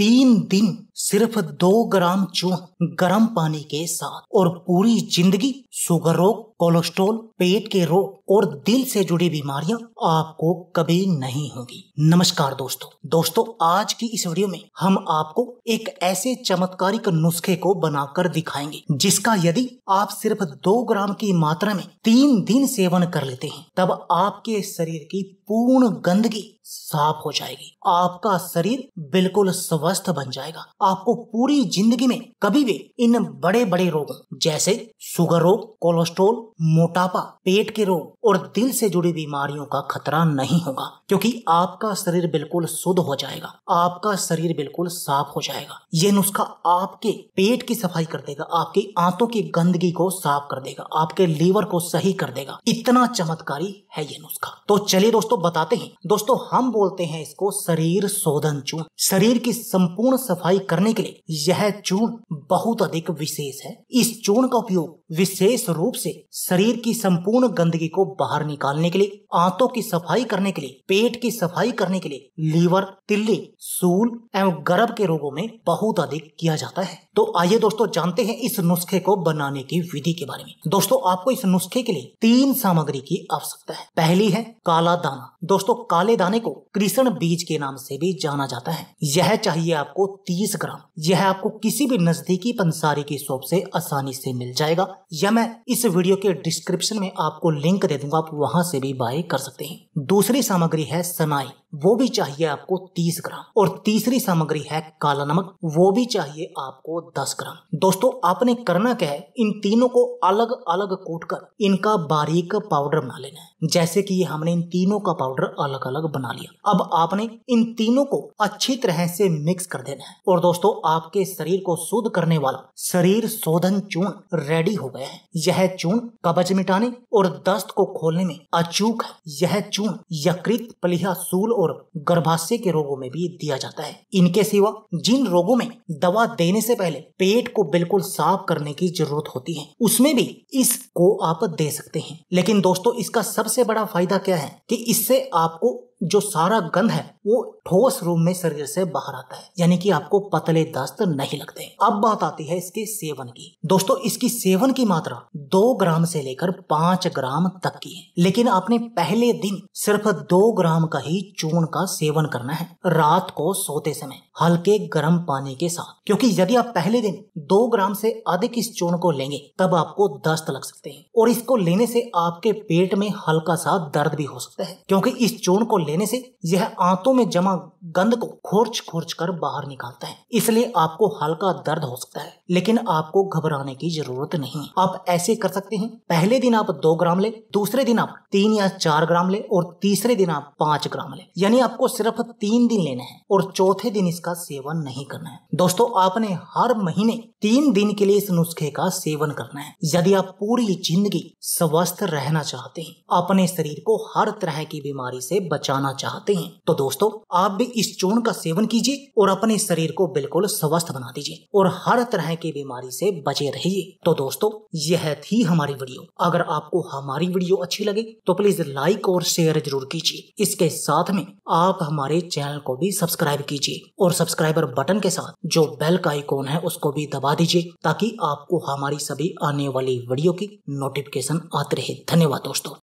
तीन दिन सिर्फ दो ग्राम चूह गर्म पानी के साथ और पूरी जिंदगी शुगर रोग कोलेस्ट्रोल पेट के रोग और दिल से जुड़ी बीमारियां आपको कभी नहीं होंगी नमस्कार दोस्तों दोस्तों आज की इस वीडियो में हम आपको एक ऐसे चमत्कारिक नुस्खे को बनाकर दिखाएंगे जिसका यदि आप सिर्फ दो ग्राम की मात्रा में तीन दिन सेवन कर लेते हैं तब आपके शरीर की पूर्ण गंदगी साफ हो जाएगी आपका शरीर बिल्कुल स्वस्थ बन जाएगा आप आपको पूरी जिंदगी में कभी भी इन बड़े बड़े रोग जैसे सुगर रोग कोलेस्ट्रोल मोटापा पेट के रोग और दिल से जुड़ी बीमारियों का खतरा नहीं होगा क्योंकि आपका शरीर बिल्कुल शुद्ध हो जाएगा आपका शरीर बिल्कुल साफ हो जाएगा ये नुस्खा आपके पेट की सफाई कर देगा आपके आंतों की गंदगी को साफ कर देगा आपके लीवर को सही कर देगा इतना चमत्कारी है ये नुस्खा तो चलिए दोस्तों बताते हैं दोस्तों हम बोलते हैं इसको शरीर शोधन चूर्ण शरीर की संपूर्ण सफाई कर करने के लिए यह चूर्ण बहुत अधिक विशेष है इस चूर्ण का उपयोग विशेष रूप से शरीर की संपूर्ण गंदगी को बाहर निकालने के लिए आंतों की सफाई करने के लिए पेट की सफाई करने के लिए लीवर तिल्ली सूल एवं गर्भ के रोगों में बहुत अधिक किया जाता है तो आइए दोस्तों जानते हैं इस नुस्खे को बनाने की विधि के बारे में दोस्तों आपको इस नुस्खे के लिए तीन सामग्री की आवश्यकता है पहली है काला दाना दोस्तों काले दाने को कृष्ण बीज के नाम से भी जाना जाता है यह चाहिए आपको तीस ग्राम यह आपको किसी भी नजदीकी पंसारी की शॉप से आसानी से मिल जाएगा या मैं इस वीडियो के डिस्क्रिप्शन में आपको लिंक दे दूंगा आप वहां से भी बाय कर सकते हैं दूसरी सामग्री है सनाई वो भी चाहिए आपको 30 ग्राम और तीसरी सामग्री है काला नमक वो भी चाहिए आपको 10 ग्राम दोस्तों आपने करना क्या है इन तीनों को अलग अलग कूट कर इनका बारीक पाउडर बना लेना है जैसे कि हमने इन तीनों का पाउडर अलग अलग बना लिया अब आपने इन तीनों को अच्छी तरह से मिक्स कर देना है और दोस्तों दोस्तों आपके शरीर को शुद्ध करने वाला शरीर शोधन चूर्ण रेडी हो गया है यह चूर्ण कब्ज मिटाने और दस्त को खोलने में अचूक है यह चूर्ण यकृत पलिया सूल और गर्भाशय के रोगों में भी दिया जाता है इनके सिवा जिन रोगों में दवा देने से पहले पेट को बिल्कुल साफ करने की जरूरत होती है उसमें भी इसको आप दे सकते हैं लेकिन दोस्तों इसका सबसे बड़ा फायदा क्या है कि इससे आपको जो सारा गंध है वो ठोस रूप में शरीर से बाहर आता है यानी कि आपको पता पतले दस्त नहीं लगते अब बात आती है इसके सेवन की दोस्तों इसकी सेवन की मात्रा दो ग्राम से लेकर पांच ग्राम तक की है लेकिन आपने पहले दिन सिर्फ दो ग्राम का ही चूर्ण का सेवन करना है रात को सोते समय हल्के गर्म पानी के साथ क्योंकि यदि आप पहले दिन दो ग्राम से अधिक इस चूर्ण को लेंगे तब आपको दस्त लग सकते हैं और इसको लेने से आपके पेट में हल्का सा दर्द भी हो सकता है क्योंकि इस चूर्ण को लेने से यह आंतों में जमा गंद को खोर्च खोर्च कर बाहर निकालता है इसलिए आपको हल्का दर्द हो सकता है लेकिन आपको घबराने की जरूरत नहीं आप ऐसे कर सकते हैं पहले दिन आप दो ग्राम ले दूसरे दिन आप तीन या चार ग्राम ले और तीसरे दिन आप पांच ग्राम ले यानी आपको सिर्फ तीन दिन लेना है और चौथे दिन इसका सेवन नहीं करना है दोस्तों आपने हर महीने तीन दिन के लिए इस नुस्खे का सेवन करना है यदि आप पूरी जिंदगी स्वस्थ रहना चाहते हैं अपने शरीर को हर तरह की बीमारी से बचाना चाहते हैं तो दोस्तों आप भी इस चूर्ण का सेवन कीजिए और अपने शरीर को बिल्कुल स्वस्थ बना दीजिए और हर तरह की बीमारी से बचे रहिए तो दोस्तों यह थी हमारी वीडियो अगर आपको हमारी वीडियो अच्छी लगे तो प्लीज लाइक और शेयर जरूर कीजिए इसके साथ में आप हमारे चैनल को भी सब्सक्राइब कीजिए और सब्सक्राइबर बटन के साथ जो बेल का आइकॉन है उसको भी दबा दबा दीजिए ताकि आपको हमारी सभी आने वाली वीडियो की नोटिफिकेशन आते रहे धन्यवाद दोस्तों